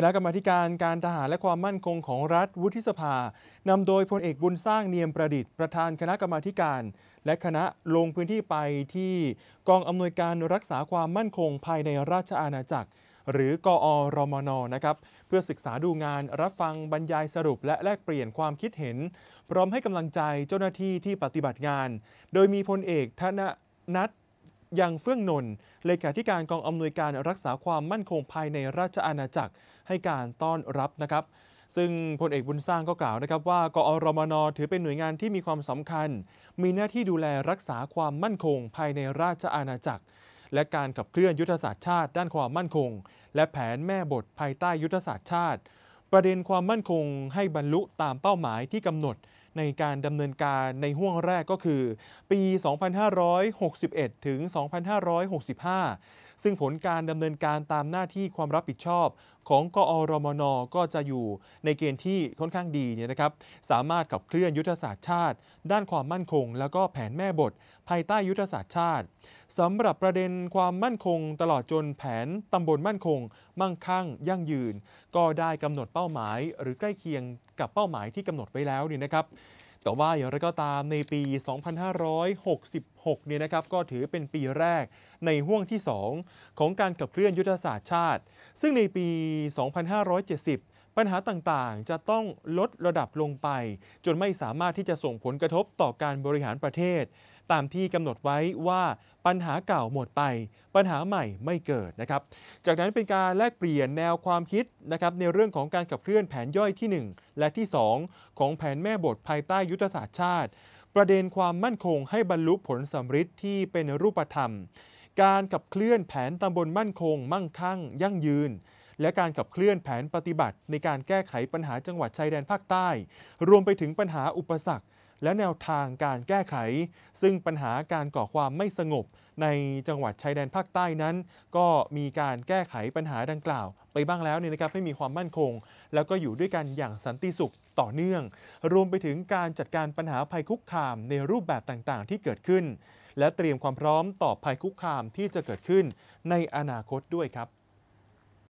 คณะกรรมาการการทหารและความมั่นคงของรัฐวุฒิสภานำโดยพลเอกบุญสร้างเนียมประดิษฐ์ประธานคณะกรรมาการ และคณะลงพื้นที่ไปที่กองอำนวยการรักษาความมั่นคงภายในราชอาณาจักร หรือกอรมนนะครับ เพื่อศึกษาดูงานรับฟังบรรยายสรุปและแลกเปลี่ยนความคิดเห็น พร้อมให้กำลังใจเจ้าหน้าที่ที่ปฏิบัติงาน โดยมีพลเอกธนนัทยังเฟื่องนนท์เลขาธิการกองอำนวยการรักษาความมั่นคงภายในราชอาณาจักรให้การต้อนรับนะครับ ซึ่งพลเอกบุญสร้างก็กล่าวนะครับว่ากอรมนถือเป็นหน่วยงานที่มีความสำคัญ มีหน้าที่ดูแลรักษาความมั่นคงภายในราชอาณาจักร และการขับเคลื่อนยุทธศาสตร์ชาติ ด้านความมั่นคง และแผนแม่บทภายใต้ยุทธศาสตร์ชาติ ประเด็นความมั่นคง ให้บรรลุตามเป้าหมายที่กำหนดในการดำเนินการในห่วงแรกก็คือ ปี 2561 ถึง 2565 ซึ่งผลการดำเนินการตามหน้าที่ความรับผิดชอบของกอรมนก็จะอยู่ในเกณฑ์ที่ค่อนข้างดีเนี่ยนะครับ สามารถขับเคลื่อนยุทธศาสตร์ชาติ ด้านความมั่นคง แล้วก็แผนแม่บท ภายใต้ยุทธศาสตร์ชาติสำหรับประเด็นความมั่นคง ตลอดจนแผนตำบลมั่นคง มั่งคั่ง ยั่งยืน ก็ได้กำหนดเป้าหมาย หรือใกล้เคียงกับเป้าหมายที่กำหนดไว้แล้วนี่นะครับแต่ว่าอย่างไรก็ตามในปี 2566 เนี่ยนะครับ ก็ถือเป็นปีแรกในห่วงที่ 2 ของการกับเคลื่อนยุทธศาสตร์ชาติ ซึ่งในปี 2570ปัญหาต่างๆ จะต้องลดระดับลงไป จนไม่สามารถที่จะส่งผลกระทบต่อการบริหารประเทศ ตามที่กำหนดไว้ว่าปัญหาเก่าหมดไป ปัญหาใหม่ไม่เกิดนะครับ จากนั้นเป็นการแลกเปลี่ยนแนวความคิดนะครับในเรื่องของการขับเคลื่อนแผนย่อยที่ 1 และที่ 2 ของแผนแม่บทภายใต้ยุทธศาสตร์ชาติ ประเด็นความมั่นคงให้บรรลุผลสำริดที่เป็นรูปธรรม การขับเคลื่อนแผนตำบลมั่นคงมั่งคั่ง ยั่งยืนและการขับเคลื่อนแผนปฏิบัติ ในการแก้ไขปัญหาจังหวัดชายแดนภาคใต้ รวมไปถึงปัญหาอุปสรรค และแนวทางการแก้ไข ซึ่งปัญหาการก่อความไม่สงบ ในจังหวัดชายแดนภาคใต้นั้น ก็มีการแก้ไขปัญหาดังกล่าว ไปบ้างแล้วเนี่ยนะครับให้มีความมั่นคง แล้วก็อยู่ด้วยกันอย่างสันติสุขต่อเนื่อง รวมไปถึงการจัดการปัญหาภัยคุกคามในรูปแบบต่างๆ ที่เกิดขึ้น และเตรียมความพร้อมต่อภัยคุกคามที่จะเกิดขึ้น ในอนาคตด้วยครับ